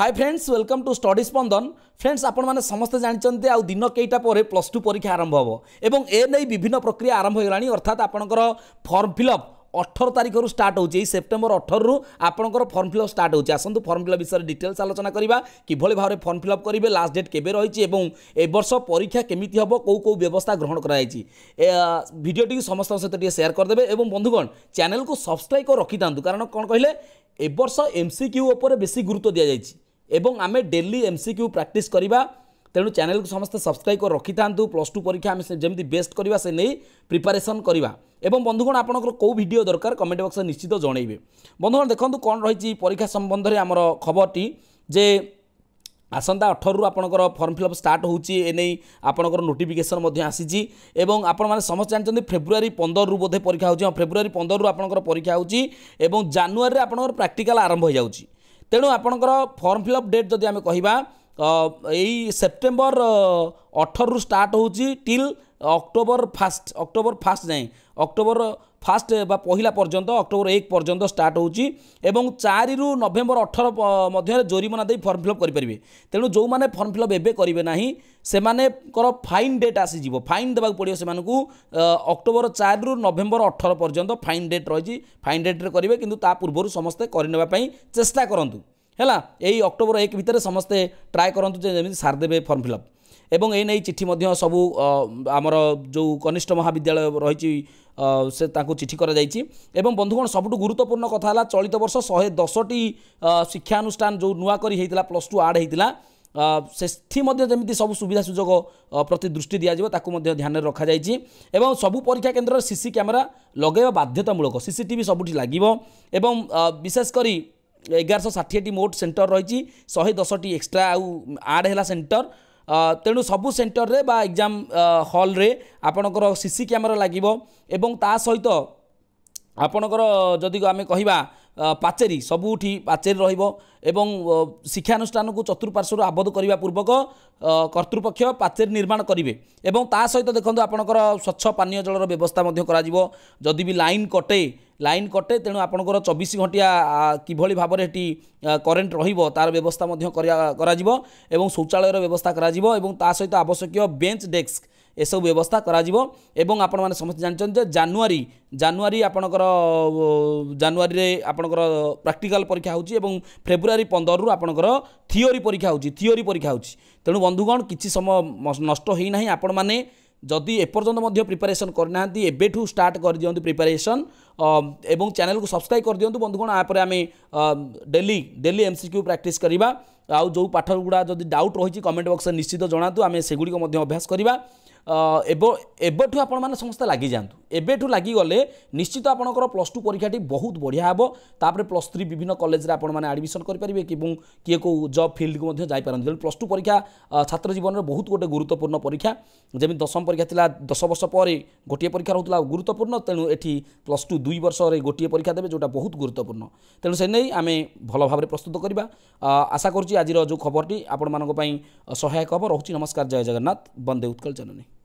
high friends welcome to study Spandan friends আপনার সমস্তে জাঁচান আউ দিন কেইটা পরে প্লস টু পরীক্ষা আরম্ভ হব এবং এ নেই বিভিন্ন প্রক্রিয়া আরম্ভ হয়ে অর্থাৎ আপনার ফর্ম ফিল অপ অঠর তারিখর স্টার্ট হচ্ছে এই সেপ্টেম্বর অঠরু আপনার ফর্ম ফিল আপ স্টার্ট হচ্ছে আসুন ফর্ম ফিল আপ বিষয়ে ডিটেলস আলোচনা করা কিভাবে ভাবে ফর্ম ফিল আপ করবে লাস্ট ডেট কেবে রয়েছে এবং এবর্ষ পরীক্ষা কেমিতি হব কেউ কেউ ব্যবস্থা গ্রহণ করা হয়েছে ভিডিওটি সমস্ত সহ টিকিয়ে সেয়ার করেদেবে এবং বন্ধুগণ চ্যানেলকে সবসক্রাইব করে রক্ষি থাকে কারণ কম কহিলেন এবর্ষ এমসিকিউ উপরে বেশি গুরুত্ব দিয়া যাই ଏବଂ ଆମେ daily M C Q practice କରିବା ତେଣୁ ଚ୍ୟାନେଲକୁ ସମସ୍ତେ ସବସ୍କ୍ରାଇବ୍ କରି ରଖିଥାନ୍ତୁ ପ୍ଲସ୍ ଟୁ ପରୀକ୍ଷା ଆମେ ଯେମିତି ବେଷ୍ଟ କରିବା ସେ ନେଇ ପ୍ରିପାରେସନ୍ କରିବା ଏବଂ ବନ୍ଧୁଗଣ ଆପଣଙ୍କର କେଉଁ ଭିଡ଼ିଓ ଦରକାର କମେଣ୍ଟ ବକ୍ସରେ ନିଶ୍ଚିତ ଜଣାଇବେ ବନ୍ଧୁଗଣ ଦେଖନ୍ତୁ କ'ଣ ରହିଛି ପରୀକ୍ଷା ସମ୍ବନ୍ଧରେ ଆମର ଖବରଟି ଯେ ଆସନ୍ତା ଅଠରରୁ ଆପଣଙ୍କର ଫର୍ମ ଫିଲ୍ଅପ୍ ଷ୍ଟାର୍ଟ ହେଉଛି ଏ ନେଇ ଆପଣଙ୍କର ନୋଟିଫିକେସନ୍ ମଧ୍ୟ ଆସିଛି ଏବଂ ଆପଣମାନେ ସମସ୍ତେ ଜାଣିଛନ୍ତି ଫେବୃଆରୀ ପନ୍ଦରରୁ ବୋଧେ ପରୀକ୍ଷା ହେଉଛି ହଁ ଫେବୃଆରୀ ପନ୍ଦରରୁ ଆପଣଙ୍କର ପରୀକ୍ଷା ହେଉଛି ଏବଂ ଜାନୁଆରୀରେ ଆପଣଙ୍କର ପ୍ରାକ୍ଟିକାଲ୍ ଆରମ୍ଭ ହୋଇଯାଉଛି ତେଣୁ ଆପଣଙ୍କର ଫର୍ମ ଫିଲ୍ଅପ୍ ଡେଟ୍ ଯଦି ଆମେ କହିବା এই সেপ্টেম্বর অঠরু স্টার্ট ହେଉଛି till October first October first যাଏଁ অক্টোবর ফার্স্ট বা পহিলা পর্যন্ত অক্টোবর এক পর্যন্ত স্টার্ট ହେଉଛି ଏବଂ ଚାରିରୁ ନଭେମ୍ବର ଅଠର ମଧ୍ୟରେ ଜୋରିମାନା ଦେଇ ଫର୍ମ ଫିଲ୍ଅପ୍ କରିପାରିବେ ତେଣୁ ଯେଉଁମାନେ ଫର୍ମ ଫିଲ୍ଅପ୍ ଏବେ କରିବେ ନାହିଁ ସେମାନଙ୍କର ଫାଇନ୍ ଡେଟ୍ ଆସିଯିବ ଫାଇନ୍ ଦେବାକୁ ପଡ଼ିବ ସେମାନଙ୍କୁ ଅକ୍ଟୋବର ଚାରିରୁ ନଭେମ୍ବର ଅଠର ପର୍ଯ୍ୟନ୍ତ ଫାଇନ୍ ଡେଟ୍ ରହିଛି ଫାଇନ୍ ଡେଟ୍ରେ କରିବେ କିନ୍ତୁ ତା ପୂର୍ବରୁ ସମସ୍ତେ କରିନେବା ପାଇଁ ଚେଷ୍ଟା କରନ୍ତୁ ହେଲା ଏଇ ଅକ୍ଟୋବର ଏକ ଭିତରେ ସମସ୍ତେ ଟ୍ରାଏ କରନ୍ତୁ ଯେ ଯେମିତି ସାରିଦେବେ ଫର୍ମ ଫିଲ୍ଅପ୍ ଏବଂ ଏଇ ନେଇ ଚିଠି ମଧ୍ୟ ସବୁ ଆମର ଯେଉଁ କନିଷ୍ଠ ମହାବିଦ୍ୟାଳୟ ରହିଛି ସେ ତାଙ୍କୁ ଚିଠି କରାଯାଇଛି ଏବଂ ବନ୍ଧୁଗଣ ସବୁଠୁ ଗୁରୁତ୍ୱପୂର୍ଣ୍ଣ କଥା ହେଲା ଚଳିତ ବର୍ଷ ଶହେ ଦଶଟି ଶିକ୍ଷାନୁଷ୍ଠାନ ଯେଉଁ ନୂଆ କରି ହୋଇଥିଲା ପ୍ଲସ୍ ଟୁ ଆଡ଼୍ ହୋଇଥିଲା ସେଥି ମଧ୍ୟ ଯେମିତି ସବୁ ସୁବିଧା ସୁଯୋଗ ପ୍ରତି ଦୃଷ୍ଟି ଦିଆଯିବ ତାକୁ ମଧ୍ୟ ଧ୍ୟାନରେ ରଖାଯାଇଛି ଏବଂ ସବୁ ପରୀକ୍ଷା କେନ୍ଦ୍ରରେ ସିସି କ୍ୟାମେରା ଲଗାଇବା ବାଧ୍ୟତାମୂଳକ ସିସି ଟିଭି ସବୁଠି ଲାଗିବ ଏବଂ ବିଶେଷ କରି ଏଗାରଶହ ଷାଠିଏଟି ମୋଟ ସେଣ୍ଟର ରହିଛି ଶହେ ଦଶଟି ଏକ୍ସଟ୍ରା ଆଉ ଆଡ୍ ହେଲା ସେଣ୍ଟର ତେଣୁ ସବୁ ସେଣ୍ଟରରେ ବା ଏକ୍ଜାମ ହଲ୍ରେ ଆପଣଙ୍କର ସିସି କ୍ୟାମେରା ଲାଗିବ ଏବଂ ତା ସହିତ ଆପଣଙ୍କର ଯଦି ଆମେ କହିବା ପାଚେରୀ ସବୁଠି ପାଚେରୀ ରହିବ ଏବଂ ଶିକ୍ଷାନୁଷ୍ଠାନକୁ ଚତୁଃପାର୍ଶ୍ୱରୁ ଆବଦ୍ଧ କରିବା ପୂର୍ବକ କର୍ତ୍ତୃପକ୍ଷ ପାଚେରୀ ନିର୍ମାଣ କରିବେ ଏବଂ ତା ସହିତ ଦେଖନ୍ତୁ ଆପଣଙ୍କର ସ୍ୱଚ୍ଛ ପାନୀୟ ଜଳର ବ୍ୟବସ୍ଥା ମଧ୍ୟ କରାଯିବ ଯଦି ବି ଲାଇନ୍ କଟେ ଲାଇନ୍ କଟେ ତେଣୁ ଆପଣଙ୍କର ଚବିଶ ଘଣ୍ଟିଆ କିଭଳି ଭାବରେ ଏଠି କରେଣ୍ଟ ରହିବ ତା'ର ବ୍ୟବସ୍ଥା ମଧ୍ୟ କରାଯିବ ଏବଂ ଶୌଚାଳୟର ବ୍ୟବସ୍ଥା କରାଯିବ ଏବଂ ତା ସହିତ ଆବଶ୍ୟକୀୟ ବେଞ୍ଚ ଡେସ୍କ ଏସବୁ ବ୍ୟବସ୍ଥା କରାଯିବ ଏବଂ ଆପଣମାନେ ସମସ୍ତେ ଜାଣିଛନ୍ତି ଯେ ଜାନୁଆରୀ ଜାନୁଆରୀ ଆପଣଙ୍କର ଜାନୁଆରୀରେ ଆପଣଙ୍କର ପ୍ରାକ୍ଟିକାଲ ପରୀକ୍ଷା ହେଉଛି ଏବଂ ଫେବୃଆରୀ ପନ୍ଦରରୁ ଆପଣଙ୍କର ଥିଓରି ପରୀକ୍ଷା ହେଉଛି ଥିଓରି ପରୀକ୍ଷା ହେଉଛି ତେଣୁ ବନ୍ଧୁଗଣ କିଛି ସମୟ ନଷ୍ଟ ହୋଇନାହିଁ ଆପଣମାନେ ଯଦି ଏପର୍ଯ୍ୟନ୍ତ ମଧ୍ୟ ପ୍ରିପାରେସନ୍ କରିନାହାନ୍ତି ଏବେଠୁ ଷ୍ଟାର୍ଟ କରିଦିଅନ୍ତୁ ପ୍ରିପାରେସନ୍ ଏବଂ ଚ୍ୟାନେଲ୍କୁ ସବସ୍କ୍ରାଇବ୍ କରିଦିଅନ୍ତୁ ବନ୍ଧୁଗଣ ଆପରେ ଆମେ daily daily M C Q practice କରିବା ଆଉ ଯେଉଁ ପାଠ ଗୁଡ଼ା ଯଦି ଡାଉଟ୍ ରହିଛି କମେଣ୍ଟ ବକ୍ସରେ ନିଶ୍ଚିତ ଜଣାନ୍ତୁ ଆମେ ସେଗୁଡ଼ିକ ମଧ୍ୟ ଅଭ୍ୟାସ କରିବା এবেঠু আপনার সমস্ত লাগি যাতে এবেঠু লাগিগলে নিশ্চিত আপনার প্লস টু পরীক্ষাটি বহুত বড়িয়া হব তাপরে প্লস থ্রি বিভিন্ন কলেজে আপনার আডমিশন করে পারে এবং কি কেউ জব ফিল্ডকু যাইপার প্লস টু পরীক্ষা ছাত্র জীবনের বহুত গোটে গুরুত্বপূর্ণ পরীক্ষা যেমি দশম পরীক্ষা লা দশ বর্ষ পরে গোটিয়ে পরীক্ষা রহুলা গুরুত্বপূর্ণ তেণু এটি প্লস টু দুই বর্ষরে গোটিয়ে পরীক্ষা দেবে যেটা বহুত গুরুত্বপূর্ণ তেণু সে নেই আমি ভাল ভাবে প্রস্তুত করা আশা করছি আজির যে খবরটি আপনার সহায়ক হব রহুছি নমস্কার জয় জগন্নাথ বন্দে উৎকল জননী